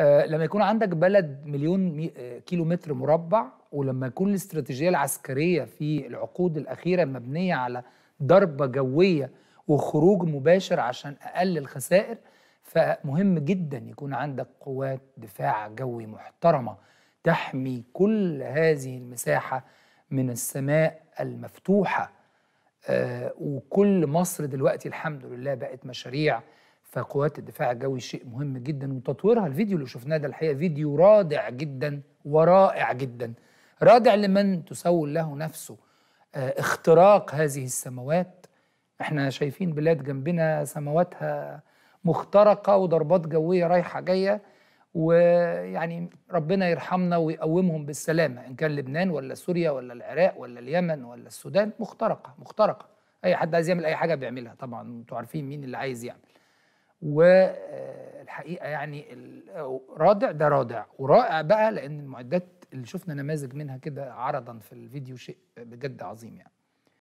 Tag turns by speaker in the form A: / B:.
A: آه، لما يكون عندك بلد مليون آه، كيلو متر مربع ولما يكون الاستراتيجية العسكرية في العقود الأخيرة مبنية على ضربة جوية وخروج مباشر عشان أقلل خسائر فمهم جدا يكون عندك قوات دفاع جوي محترمة تحمي كل هذه المساحة من السماء المفتوحة آه، وكل مصر دلوقتي الحمد لله بقت مشاريع فقوات الدفاع الجوي شيء مهم جدا وتطويرها الفيديو اللي شفناه ده الحقيقه فيديو رادع جدا ورائع جدا رادع لمن تسول له نفسه آه، اختراق هذه السماوات احنا شايفين بلاد جنبنا سماواتها مخترقة وضربات جوية رايحة جاية ويعني ربنا يرحمنا ويقومهم بالسلامة إن كان لبنان ولا سوريا ولا العراق ولا اليمن ولا السودان مخترقة مخترقة أي حد عايز يعمل أي حاجة بيعملها طبعا أنتوا عارفين مين اللي عايز يعمل والحقيقه يعني رادع ده رادع ورائع بقى لان المعدات اللي شفنا نماذج منها كده عرضا في الفيديو شيء بجد عظيم يعني